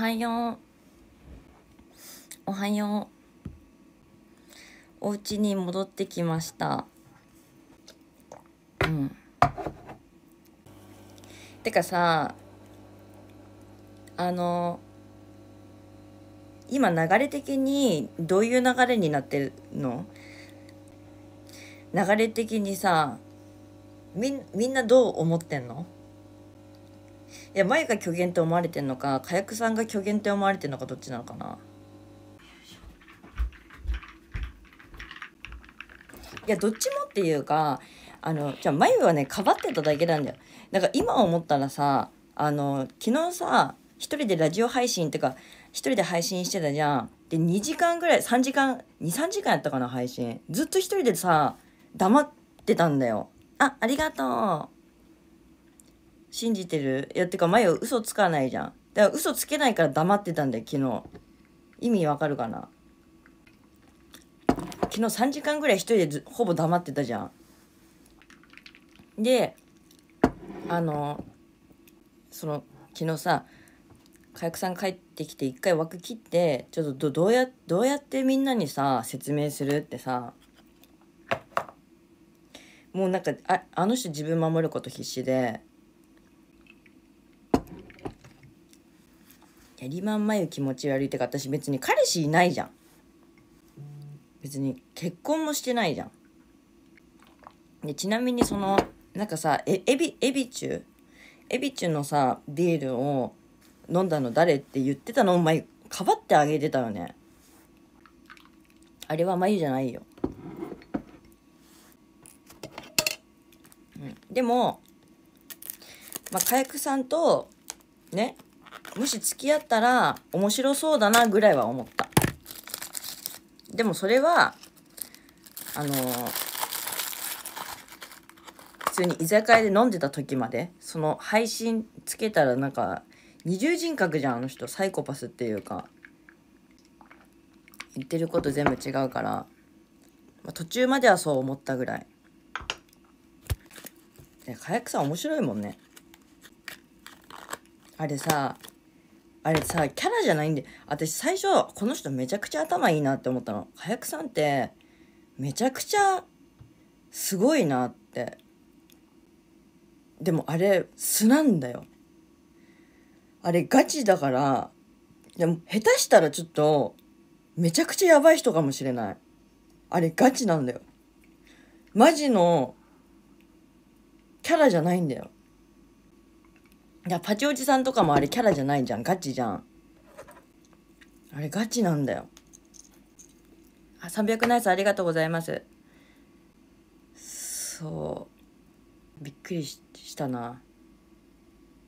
はよう。おはよう。お家に戻ってきました。うん。てかさ、あの、今流れ的にどういう流れになってるの流れ的にさ、み、みんなどう思ってんのいや前が虚言って思われてんのか火薬さんが虚言って思われてんのかどっちなのかないやどっちもっていうかあのじゃあ眉はねかばってただけなんだよだから今思ったらさあの昨日さ一人でラジオ配信っていうか一人で配信してたじゃんで2時間ぐらい3時間23時間やったかな配信ずっと一人でさ黙ってたんだよあありがとう信じてるいや、てか、前は嘘つかないじゃん。だから嘘つけないから黙ってたんだよ、昨日。意味わかるかな昨日3時間ぐらい一人でずほぼ黙ってたじゃん。で、あの、その、昨日さ、火薬さん帰ってきて一回枠切って、ちょっとどどうや、どうやってみんなにさ、説明するってさ、もうなんかああの人自分守ること必死でやりまん眉気持ち悪いってか私別に彼氏いないじゃん別に結婚もしてないじゃんでちなみにそのなんかさえエビエビチュエビチュのさビールを飲んだの誰って言ってたのお前かばってあげてたよねあれは眉じゃないよ、うん、でも、まあ、火薬さんとねもし付き合ったら面白そうだなぐらいは思った。でもそれは、あのー、普通に居酒屋で飲んでた時まで、その配信つけたらなんか、二重人格じゃん、あの人。サイコパスっていうか。言ってること全部違うから、まあ、途中まではそう思ったぐらい。え、薬さん面白いもんね。あれさ、あれさ、キャラじゃないんで、私最初、この人めちゃくちゃ頭いいなって思ったの。早くさんって、めちゃくちゃ、すごいなって。でもあれ、素なんだよ。あれ、ガチだから、でも、下手したらちょっと、めちゃくちゃやばい人かもしれない。あれ、ガチなんだよ。マジの、キャラじゃないんだよ。いや、パチおじさんとかもあれキャラじゃないじゃん。ガチじゃん。あれガチなんだよ。あ、300ナイスありがとうございます。そう。びっくりしたな。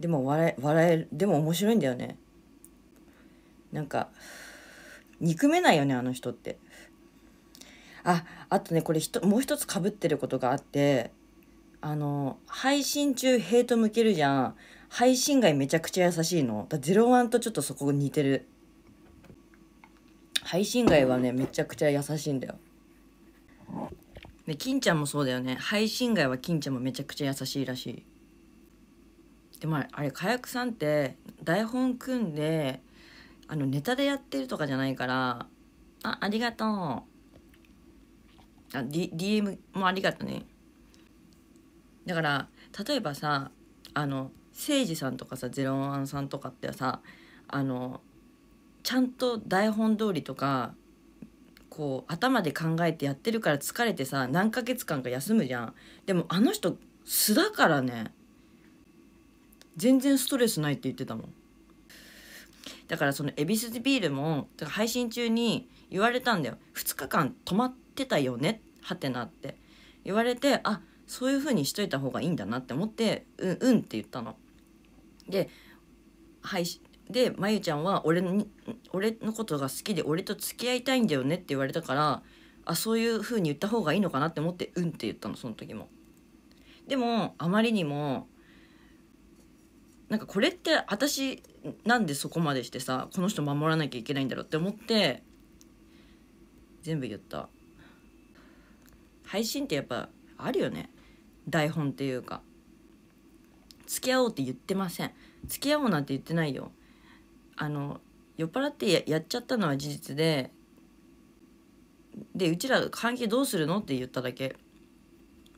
でも笑え、笑える。でも面白いんだよね。なんか、憎めないよね、あの人って。あ、あとね、これひと、もう一つかぶってることがあって、あの、配信中ヘイト向けるじゃん。配信外めちゃくちゃ優しいの。だ01とちょっとそこ似てる。配信外はね、めちゃくちゃ優しいんだよ。で、金ちゃんもそうだよね。配信外は金ちゃんもめちゃくちゃ優しいらしい。でもあれ、火薬さんって台本組んで、あの、ネタでやってるとかじゃないから、あ、ありがとう。あ、D、DM もありがとね。だから、例えばさ、あの、誠司さんとかさゼロワンさんとかってさあのちゃんと台本通りとかこう頭で考えてやってるから疲れてさ何ヶ月間か休むじゃんでもあの人素だからね全然ストレスないって言ってたもんだからその恵比寿ビールもか配信中に言われたんだよ2日間止まってたよねはてなって言われてあそういう風にしといた方がいいんだなって思ってうんうんって言ったのではい、でまゆちゃんは俺に俺のことが好きで俺と付き合いたいんだよねって言われたからあそういう風に言った方がいいのかなって思ってうんって言ったのその時も。でもあまりにもなんかこれって私なんでそこまでしてさこの人守らなきゃいけないんだろうって思って全部言った配信ってやっぱあるよね台本っていうか付き合おうって言ってません付き合おうなんて言ってないよあの酔っ払ってやっちゃったのは事実ででうちら関係どうするのって言っただけ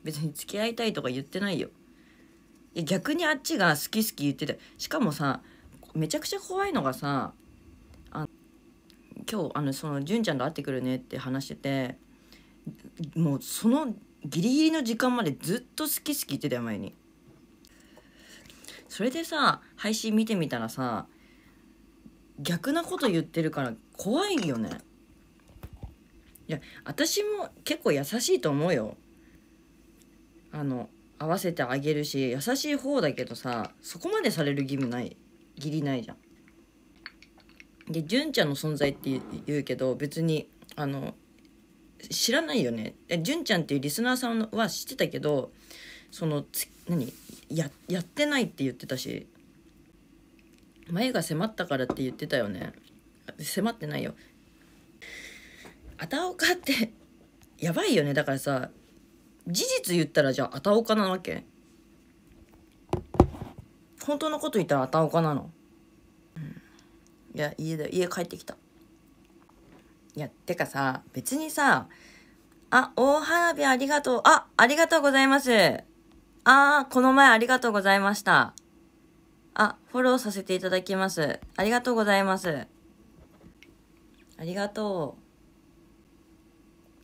別に付き合いたいとか言ってないよ逆にあっちが好き好き言っててしかもさめちゃくちゃ怖いのがさあ今日あのその純ちゃんと会ってくるねって話しててもうそのギリギリの時間までずっと好き好き言ってたよ前に。それでさ配信見てみたらさ逆なこと言ってるから怖いよねいや私も結構優しいと思うよあの合わせてあげるし優しい方だけどさそこまでされる義務ない義理ないじゃんで純ちゃんの存在って言うけど別にあの知らないよね純ちゃんっていうリスナーさんは知ってたけどその付何ややってないって言ってたし前が迫ったからって言ってたよね迫ってないよあたおかってやばいよねだからさ事実言ったらじゃああたおかなわけ本当のこと言ったらあたおかなの、うん、いや家だ家帰ってきたいやてかさ別にさあ大花火ありがとうあありがとうございますああ、この前ありがとうございました。あ、フォローさせていただきます。ありがとうございます。ありがと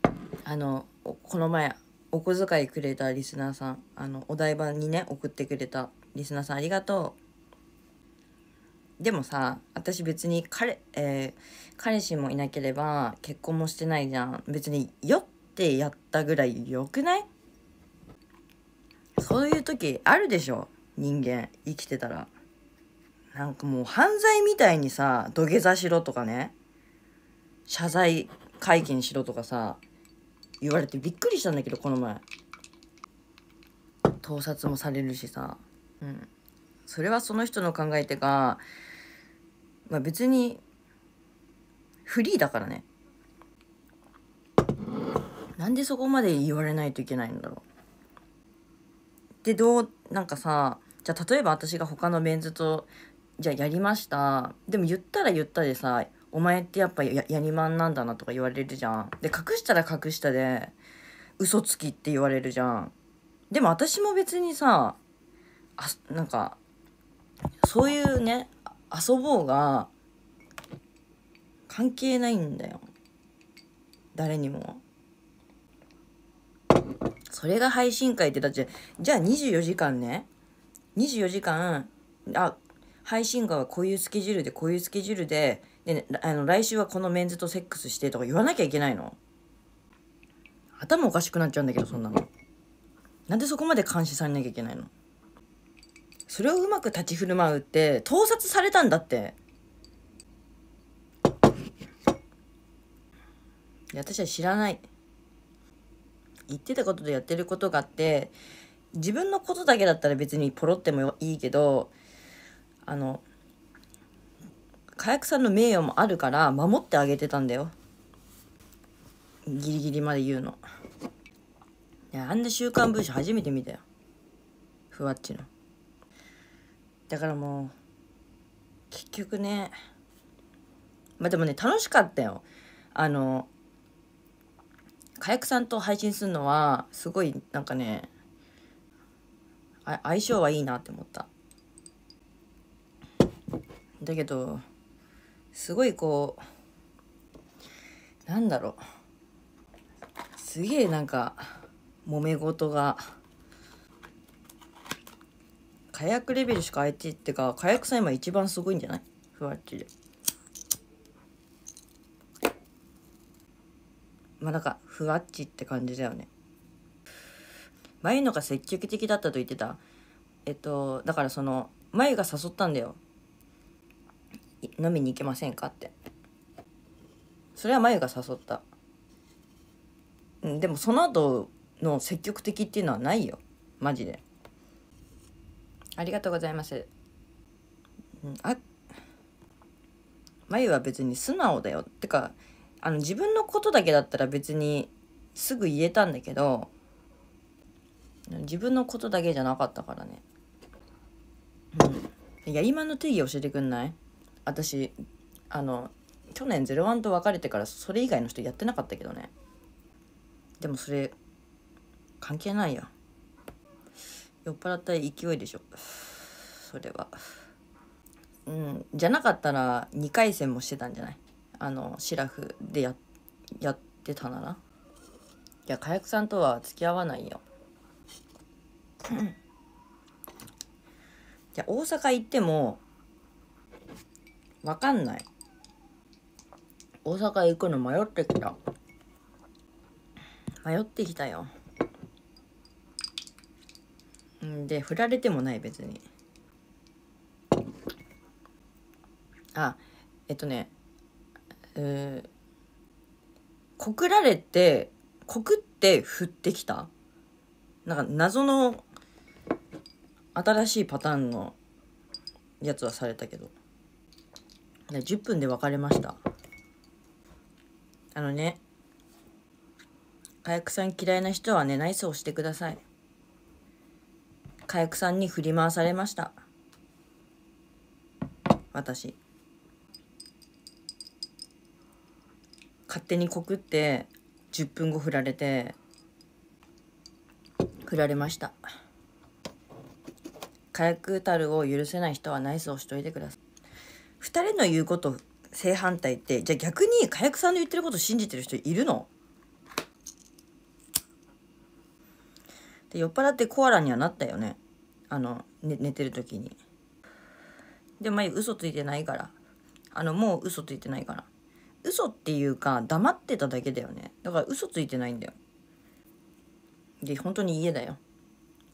う。あの、この前、お小遣いくれたリスナーさん、あの、お台場にね、送ってくれたリスナーさん、ありがとう。でもさ、私別に彼、えー、彼氏もいなければ結婚もしてないじゃん。別に酔ってやったぐらい良くないそういう時あるでしょ人間生きてたらなんかもう犯罪みたいにさ土下座しろとかね謝罪会見しろとかさ言われてびっくりしたんだけどこの前盗撮もされるしさうんそれはその人の考え手がまあ別にフリーだからねなんでそこまで言われないといけないんだろうでどうなんかさじゃあ例えば私が他のメンズとじゃあやりましたでも言ったら言ったでさお前ってやっぱややりまんなんだなとか言われるじゃんで隠したら隠したで嘘つきって言われるじゃんでも私も別にさあなんかそういうね遊ぼうが関係ないんだよ誰にもそれが配信会って、だって、じゃあ24時間ね、24時間、あ、配信会はこういうスケジュールで、こういうスケジュールで、で、ね、あの、来週はこのメンズとセックスしてとか言わなきゃいけないの頭おかしくなっちゃうんだけど、そんなの。なんでそこまで監視されなきゃいけないのそれをうまく立ち振る舞うって、盗撮されたんだって。私は知らない。言ってたこととやってることがあって自分のことだけだったら別にポロってもいいけどあの火薬さんの名誉もあるから守ってあげてたんだよギリギリまで言うのいやあんな「週刊文春」初めて見たよふわっちのだからもう結局ねまあでもね楽しかったよあの火薬さんと配信するのは、すごい、なんかね、あ相性はいいなって思った。だけど、すごいこう、なんだろう。すげえなんか、揉め事が、火薬レベルしか相手ってか、火薬さん今一番すごいんじゃないふわっちで。まあなんかふわっちって感じだよね。眉のが積極的だったと言ってた。えっと、だからその、眉が誘ったんだよ。飲みに行けませんかって。それは眉が誘った。うん、でもその後の積極的っていうのはないよ。マジで。ありがとうございます。うあ、は別に素直だよ。ってか、あの自分のことだけだったら別にすぐ言えたんだけど自分のことだけじゃなかったからねうんいや今の定義教えてくんない私あの去年ゼロワンと別れてからそれ以外の人やってなかったけどねでもそれ関係ないや酔っ払った勢いでしょそれはうんじゃなかったら2回戦もしてたんじゃないあのシラフでややってたならいや火薬さんとは付き合わないよじゃ大阪行ってもわかんない大阪行くの迷ってきた迷ってきたよんで振られてもない別にあえっとねえー、告られて、告って振ってきたなんか謎の新しいパターンのやつはされたけど。10分で別れました。あのね、火薬さん嫌いな人はね、ナイスをしてください。火薬さんに振り回されました。私。勝手に告って10分後振られて振られました火薬たるを許せない人はナイスをしといてください2人の言うこと正反対ってじゃあ逆に火薬さんの言ってること信じてる人いるので酔っ払ってコアラにはなったよねあの、ね、寝てる時にでまあ嘘ついてないからあのもう嘘ついてないから嘘っていうか黙ってただけだよねだから嘘ついてないんだよで本当に家だよ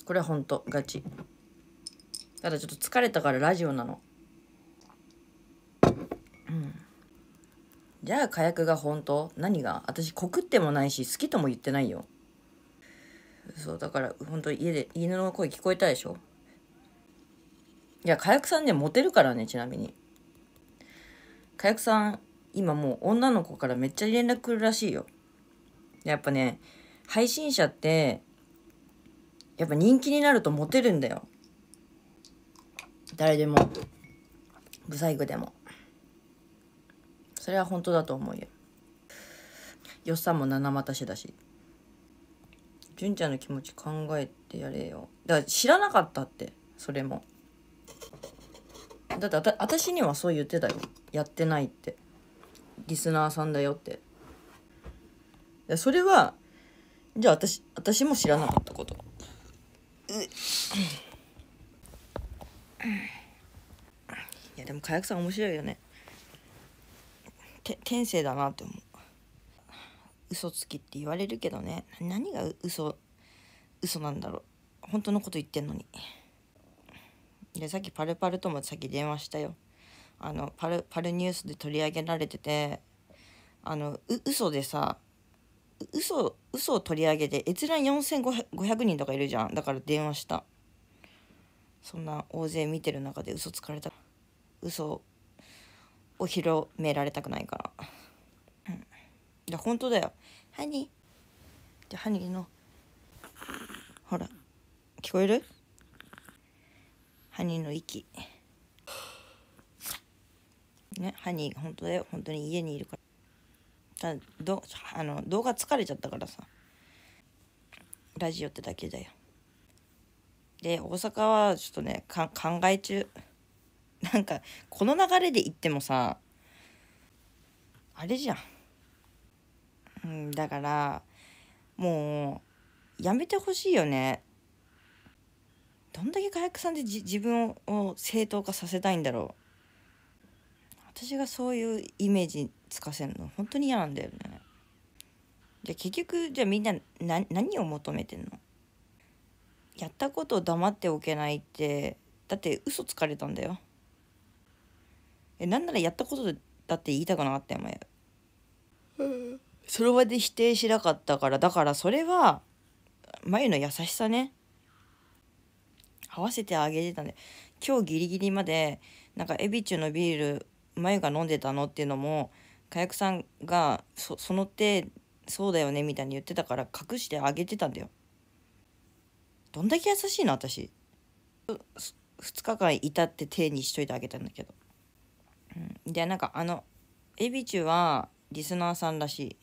これは本当ガチただちょっと疲れたからラジオなのうんじゃあ火薬が本当何が私告ってもないし好きとも言ってないよそうだから本当家で犬の声聞こえたでしょいや火薬さんねモテるからねちなみに火薬さん今もう女の子からめっちゃ連絡来るらしいよ。やっぱね、配信者って、やっぱ人気になるとモテるんだよ。誰でも。ブサイクでも。それは本当だと思うよ。よっさんも七股しだし。純ちゃんの気持ち考えてやれよ。だから知らなかったって、それも。だってあた私にはそう言ってたよ。やってないって。リスナーさんだよって。それは、じゃあ私、私も知らなかったこと。いや、でも、かやくさん面白いよね。て、天性だなって思う。嘘つきって言われるけどね。何が嘘、嘘なんだろう。本当のこと言ってんのに。で、さっきパルパルともさっき電話したよ。あのパルパルニュースで取り上げられててあのう嘘でさ嘘嘘を取り上げて閲覧4500人とかいるじゃんだから電話したそんな大勢見てる中で嘘つかれた嘘を広められたくないから。うん、いや本当だよハニーじゃハニーのほら聞こえるハニーの息。ね、ハニー本当で本当に家にいるからどあの動画疲れちゃったからさラジオってだけだよで大阪はちょっとね考え中なんかこの流れで行ってもさあれじゃん、うん、だからもうやめてほしいよねどんだけ火薬さんで自分を正当化させたいんだろう私がそういうイメージつかせるの本当に嫌なんだよねじゃあ結局じゃあみんな何を求めてんのやったことを黙っておけないってだって嘘つかれたんだよえなんならやったことだって言いたくなかったよお前、その場で否定しなかったからだからそれは眉の優しさね合わせてあげてたんで今日ギリギリまでなんかエビチ中のビール眉が飲んでたのっていうのも火薬さんがその手そうだよねみたいに言ってたから隠してあげてたんだよどんだけ優しいの私2日間いたって手にしといてあげたんだけど、うん、でなんかあのエビチュはリスナーさんらし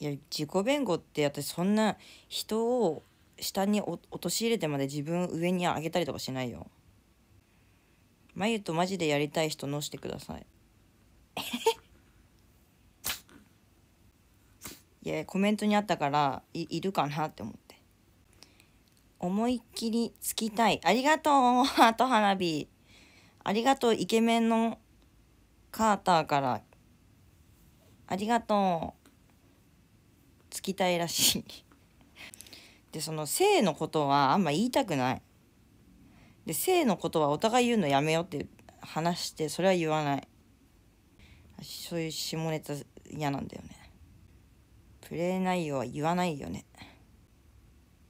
いいや自己弁護って私そんな人を下に陥れてまで自分上に上げたりとかしないよ眉とマジでやりたい人のしてくださいいやコメントにあったからいいるかなって思って思いっきりつきたいありがとうハート花火ありがとうイケメンのカーターからありがとうつきたいらしいでその性のことはあんま言いたくないで性のことはお互い言うのやめようって話してそれは言わないそういう下ネタ嫌なんだよねプレイ内容は言わないよね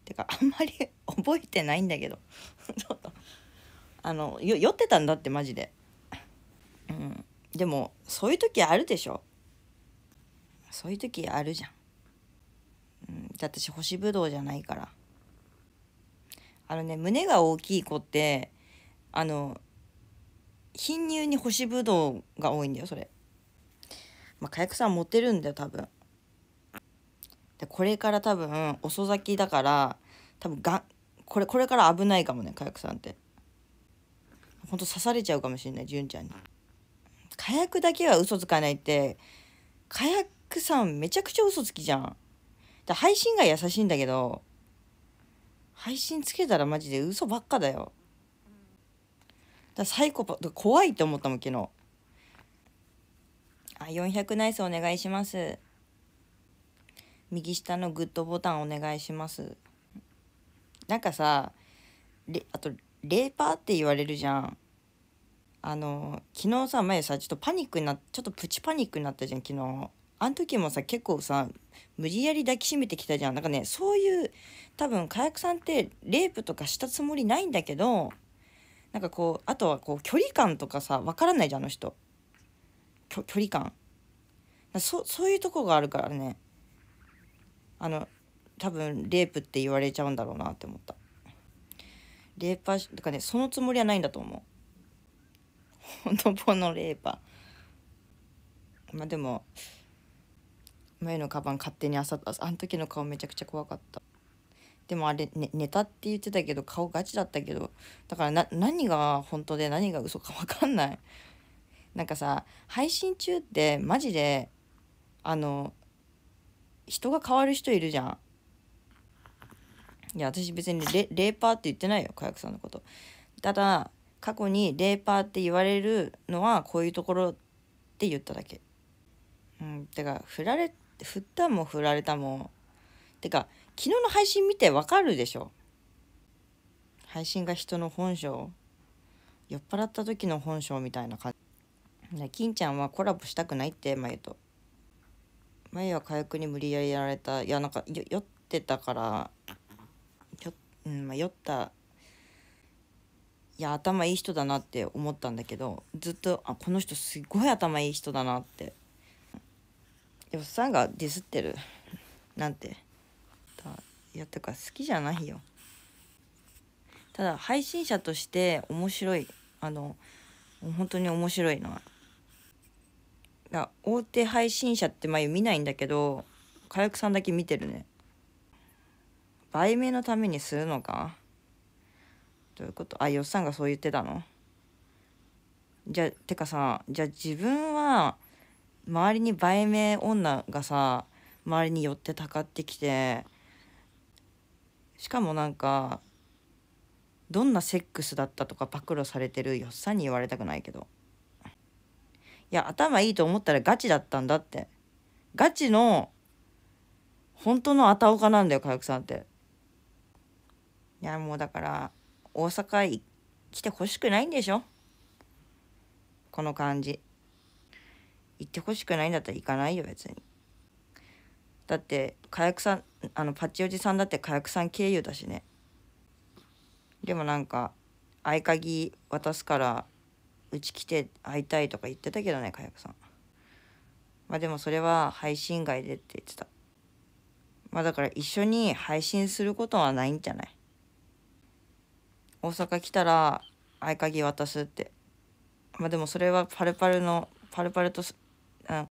てかあんまり覚えてないんだけど ちょっとあの酔ってたんだってマジでうんでもそういう時あるでしょそういう時あるじゃん、うん、だって私干しぶどうじゃないからあのね胸が大きい子ってあの貧乳に干しぶどうが多いんだよそれ。まあ、火薬さん持てるんだよ多分。でこれから多分遅咲きだから多分がこれこれから危ないかもね火薬さんって。ほんと刺されちゃうかもしれない純ちゃんに。火薬だけは嘘つかないって火薬さんめちゃくちゃ嘘つきじゃん。配信が優しいんだけど配信つけたらマジで嘘ばっかだよだサイコパ怖いって思ったもん昨日あ400ナイスお願いします右下のグッドボタンお願いしますなんかされあとレーパーって言われるじゃんあの昨日さ前さちょっとパニックになっちょっとプチパニックになったじゃん昨日あの時もさ結構さ無理やり抱きしめてきたじゃんなんかねそういう多分火薬さんってレイプとかしたつもりないんだけどなんかこうあとはこう距離感とかさ分からないじゃんあの人距離感そそういうとこがあるからねあの多分レイプって言われちゃうんだろうなって思ったレイパーとかねそのつもりはないんだと思う ほんとぼのレイパーまあでも前のカバン勝手にあさあの時の顔めちゃくちゃ怖かったでもあれ、ね、ネタって言ってたけど顔ガチだったけどだから何が本当で何が嘘か分かんないなんかさ配信中ってマジであの人が変わる人いるじゃんいや私別にレレーパーって言ってないよ火薬さんのことただ過去にレーパーって言われるのはこういうところって言っただけうんてか振られって振ったも振られたもんてか昨日の配信見てわかるでしょ配信が人の本性酔っ払った時の本性みたいな感じ金ちゃんはコラボしたくないってまゆとまゆは火薬に無理やりやられたいやなんか酔ってたから酔,、ん酔ったいや頭いい人だなって思ったんだけどずっとあこの人すごい頭いい人だなってよっさんがディスってるなんていやてか好きじゃないよただ配信者として面白いあの本当に面白いのは大手配信者って前見ないんだけど火薬さんだけ見てるね売名のためにするのかどういうことあよっさんがそう言ってたのじゃてかさじゃあ自分は周りに売名女がさ周りに寄ってたかってきてしかもなんかどんなセックスだったとか暴露されてるよっさんに言われたくないけどいや頭いいと思ったらガチだったんだってガチの本当のあたおかなんだよか代くさんっていやもうだから大阪来てほしくないんでしょこの感じ。行ってほしくないんだったら行かないよ別にだって火薬さんあのパッチおじさんだって火薬さん経由だしねでもなんか合鍵渡すからうち来て会いたいとか言ってたけどね火薬さんまあでもそれは配信外でって言ってたまあだから一緒に配信することはないんじゃない大阪来たら合鍵渡すってまあでもそれはパルパルのパルパルと Um,